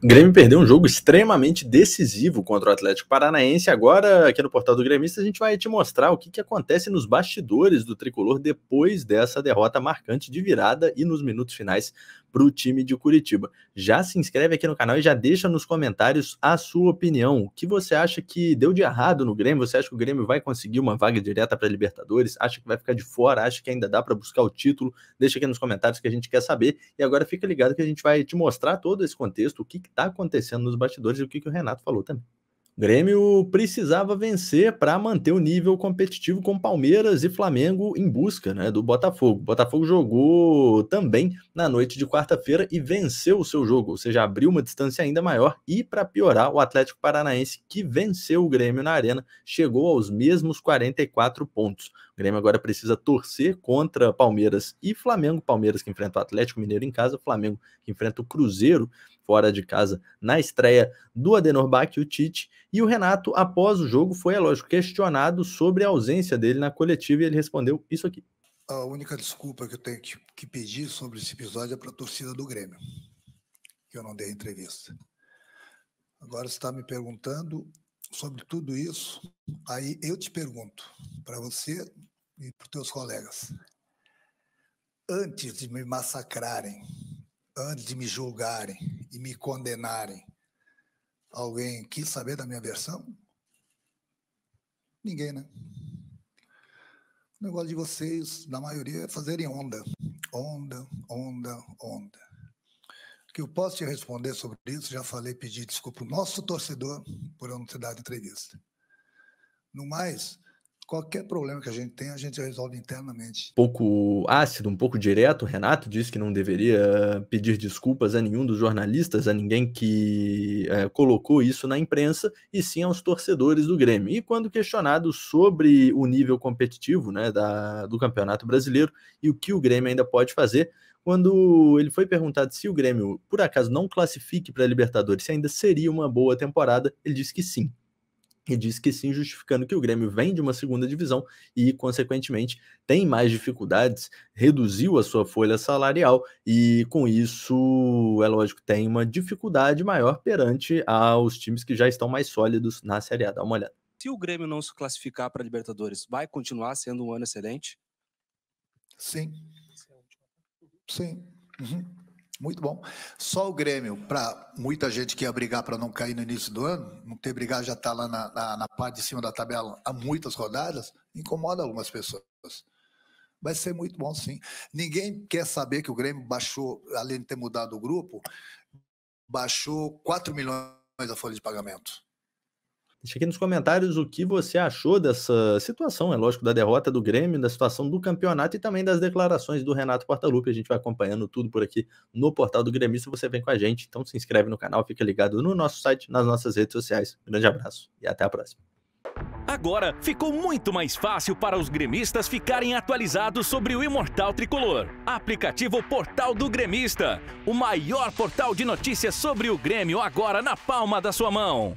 Grêmio perdeu um jogo extremamente decisivo contra o Atlético Paranaense. Agora, aqui no portal do Gremista, a gente vai te mostrar o que, que acontece nos bastidores do tricolor depois dessa derrota marcante de virada e nos minutos finais para o time de Curitiba. Já se inscreve aqui no canal e já deixa nos comentários a sua opinião. O que você acha que deu de errado no Grêmio? Você acha que o Grêmio vai conseguir uma vaga direta para Libertadores? Acha que vai ficar de fora? Acha que ainda dá para buscar o título? Deixa aqui nos comentários que a gente quer saber. E agora fica ligado que a gente vai te mostrar todo esse contexto, o que que está acontecendo nos bastidores e o que, que o Renato falou também. O Grêmio precisava vencer para manter o nível competitivo com Palmeiras e Flamengo em busca né, do Botafogo. O Botafogo jogou também na noite de quarta-feira e venceu o seu jogo, ou seja, abriu uma distância ainda maior. E para piorar, o Atlético Paranaense, que venceu o Grêmio na Arena, chegou aos mesmos 44 pontos. Grêmio agora precisa torcer contra Palmeiras e Flamengo. Palmeiras que enfrenta o Atlético Mineiro em casa, Flamengo que enfrenta o Cruzeiro fora de casa na estreia do Adenor Bach e o Tite. E o Renato, após o jogo, foi, é lógico, questionado sobre a ausência dele na coletiva e ele respondeu isso aqui. A única desculpa que eu tenho que, que pedir sobre esse episódio é para a torcida do Grêmio, que eu não dei entrevista. Agora você está me perguntando sobre tudo isso, aí eu te pergunto para você, e para os teus colegas. Antes de me massacrarem, antes de me julgarem e me condenarem, alguém quis saber da minha versão? Ninguém, né? O negócio de vocês, na maioria, é fazerem onda. Onda, onda, onda. O que eu posso te responder sobre isso, já falei, pedi desculpa o nosso torcedor por eu não ter dado entrevista. No mais, Qualquer problema que a gente tem, a gente resolve internamente. Pouco ácido, um pouco direto, Renato disse que não deveria pedir desculpas a nenhum dos jornalistas, a ninguém que é, colocou isso na imprensa, e sim aos torcedores do Grêmio. E quando questionado sobre o nível competitivo né, da, do Campeonato Brasileiro e o que o Grêmio ainda pode fazer, quando ele foi perguntado se o Grêmio, por acaso, não classifique para a Libertadores, se ainda seria uma boa temporada, ele disse que sim, e disse que sim, justificando que o Grêmio vem de uma segunda divisão e, consequentemente, tem mais dificuldades, reduziu a sua folha salarial e, com isso, é lógico, tem uma dificuldade maior perante aos times que já estão mais sólidos na Série A. Dá uma olhada. Se o Grêmio não se classificar para a Libertadores, vai continuar sendo um ano excelente? Sim. Sim. Uhum. Muito bom. Só o Grêmio, para muita gente que ia brigar para não cair no início do ano, não ter brigado já está lá na, na, na, parte de cima da tabela há muitas rodadas, incomoda algumas pessoas. Vai ser muito bom, sim. Ninguém quer saber que o Grêmio baixou, além de ter mudado o grupo, baixou 4 milhões a folha de pagamento. Deixa aqui nos comentários o que você achou dessa situação, é lógico, da derrota do Grêmio, da situação do campeonato e também das declarações do Renato Portaluppi. A gente vai acompanhando tudo por aqui no portal do Se Você vem com a gente, então se inscreve no canal, fica ligado no nosso site, nas nossas redes sociais. grande abraço e até a próxima. Agora ficou muito mais fácil para os gremistas ficarem atualizados sobre o Imortal Tricolor. Aplicativo Portal do Gremista, o maior portal de notícias sobre o Grêmio agora na palma da sua mão.